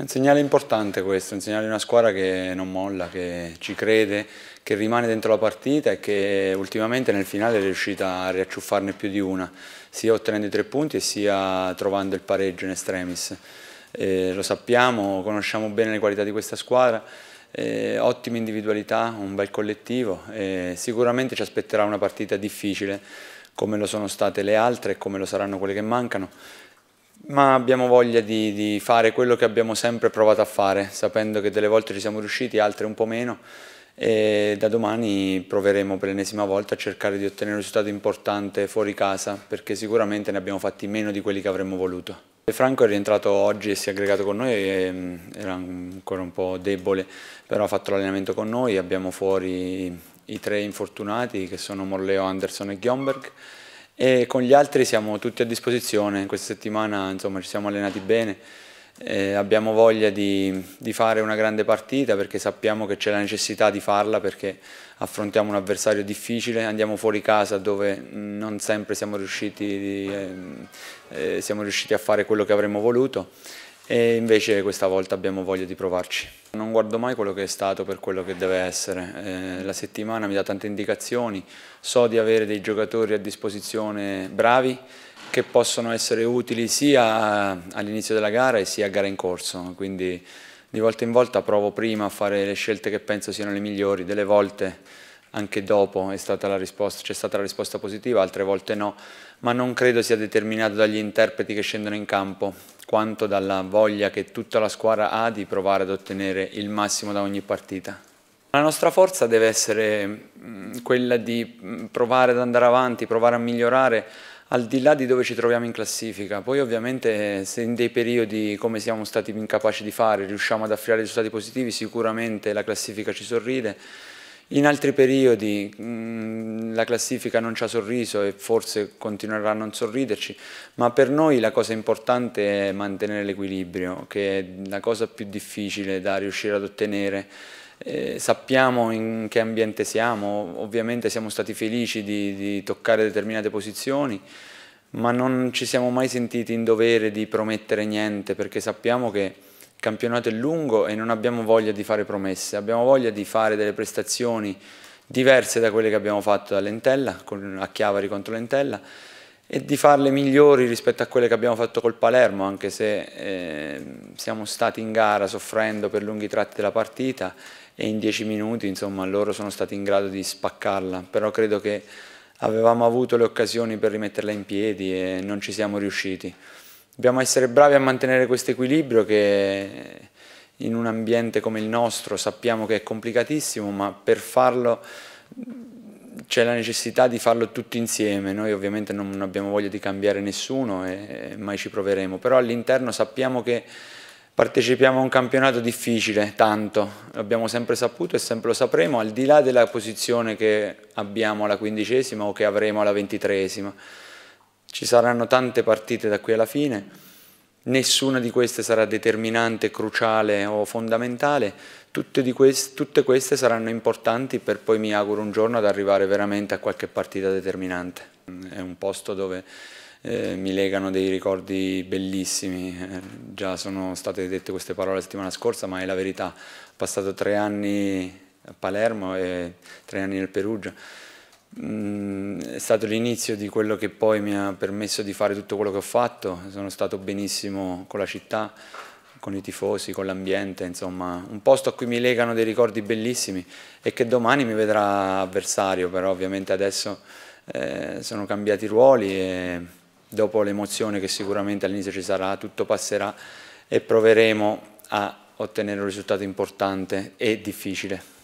È un segnale importante questo, un segnale di una squadra che non molla, che ci crede, che rimane dentro la partita e che ultimamente nel finale è riuscita a riacciuffarne più di una, sia ottenendo i tre punti e sia trovando il pareggio in extremis. Eh, lo sappiamo, conosciamo bene le qualità di questa squadra, eh, ottime individualità, un bel collettivo eh, sicuramente ci aspetterà una partita difficile come lo sono state le altre e come lo saranno quelle che mancano ma abbiamo voglia di, di, fare quello che abbiamo sempre provato a fare, sapendo che delle volte ci siamo riusciti, altre un po' meno, e da domani proveremo per l'ennesima volta a cercare di ottenere un risultato importante fuori casa, perché sicuramente ne abbiamo fatti meno di quelli che avremmo voluto. Franco è rientrato oggi e si è aggregato con noi, mm, era ancora un po' debole, però ha fatto l'allenamento con noi, abbiamo fuori i tre infortunati che sono Morleo, Anderson e Gionberg, e con gli altri siamo tutti a disposizione, questa settimana insomma, ci siamo allenati bene, eh, abbiamo voglia di, di, fare una grande partita perché sappiamo che c'è la necessità di farla perché affrontiamo un avversario difficile, andiamo fuori casa dove mm, non sempre siamo riusciti, di, eh, eh, siamo riusciti a fare quello che avremmo voluto e invece questa volta abbiamo voglia di provarci. Non guardo mai quello che è stato per quello che deve essere, eh, la settimana mi dà tante indicazioni, so di avere dei giocatori a disposizione bravi che possono essere utili sia all'inizio della gara e sia a gara in corso, quindi di volta in volta provo prima a fare le scelte che penso siano le migliori, delle volte anche dopo c'è stata, stata la risposta positiva, altre volte no, ma non credo sia determinato dagli interpreti che scendono in campo, quanto dalla voglia che tutta la squadra ha di provare ad ottenere il massimo da ogni partita. La nostra forza deve essere mm, quella di mm, provare ad andare avanti, provare a migliorare al di là di dove ci troviamo in classifica. Poi ovviamente se in dei periodi come siamo stati incapaci di fare riusciamo ad affriare risultati positivi sicuramente la classifica ci sorride in altri periodi mh, mm, la classifica non ci ha sorriso e forse continuerà a non sorriderci, ma per noi la cosa importante è mantenere l'equilibrio, che è la cosa più difficile da riuscire ad ottenere. Eh, sappiamo in che ambiente siamo, ovviamente siamo stati felici di, di toccare determinate posizioni, ma non ci siamo mai sentiti in dovere di promettere niente perché sappiamo che campionato è lungo e non abbiamo voglia di fare promesse, abbiamo voglia di fare delle prestazioni diverse da quelle che abbiamo fatto a Lentella, a Chiavari contro Lentella, e di farle migliori rispetto a quelle che abbiamo fatto col Palermo, anche se eh, siamo stati in gara soffrendo per lunghi tratti della partita e in dieci minuti insomma, loro sono stati in grado di spaccarla, però credo che avevamo avuto le occasioni per rimetterla in piedi e non ci siamo riusciti. Dobbiamo essere bravi a mantenere questo equilibrio che in un ambiente come il nostro sappiamo che è complicatissimo, ma per farlo c'è la necessità di farlo tutti insieme. Noi ovviamente non abbiamo voglia di cambiare nessuno e mai ci proveremo, però all'interno sappiamo che partecipiamo a un campionato difficile, tanto, l'abbiamo sempre saputo e sempre lo sapremo, al di là della posizione che abbiamo alla quindicesima o che avremo alla ventitreesima. Ci saranno tante partite da qui alla fine, nessuna di queste sarà determinante, cruciale o fondamentale, tutte, queste, tutte queste saranno importanti per poi mi auguro un giorno ad arrivare veramente a qualche partita determinante. È un posto dove eh, mi legano dei ricordi bellissimi, eh, già sono state dette queste parole la settimana scorsa, ma è la verità, ho passato tre anni a Palermo e tre anni nel Perugia, è stato l'inizio di quello che poi mi ha permesso di fare tutto quello che ho fatto, sono stato benissimo con la città, con i tifosi, con l'ambiente, insomma un posto a cui mi legano dei ricordi bellissimi e che domani mi vedrà avversario, però ovviamente adesso eh, sono cambiati i ruoli e dopo l'emozione che sicuramente all'inizio ci sarà, tutto passerà e proveremo a ottenere un risultato importante e difficile.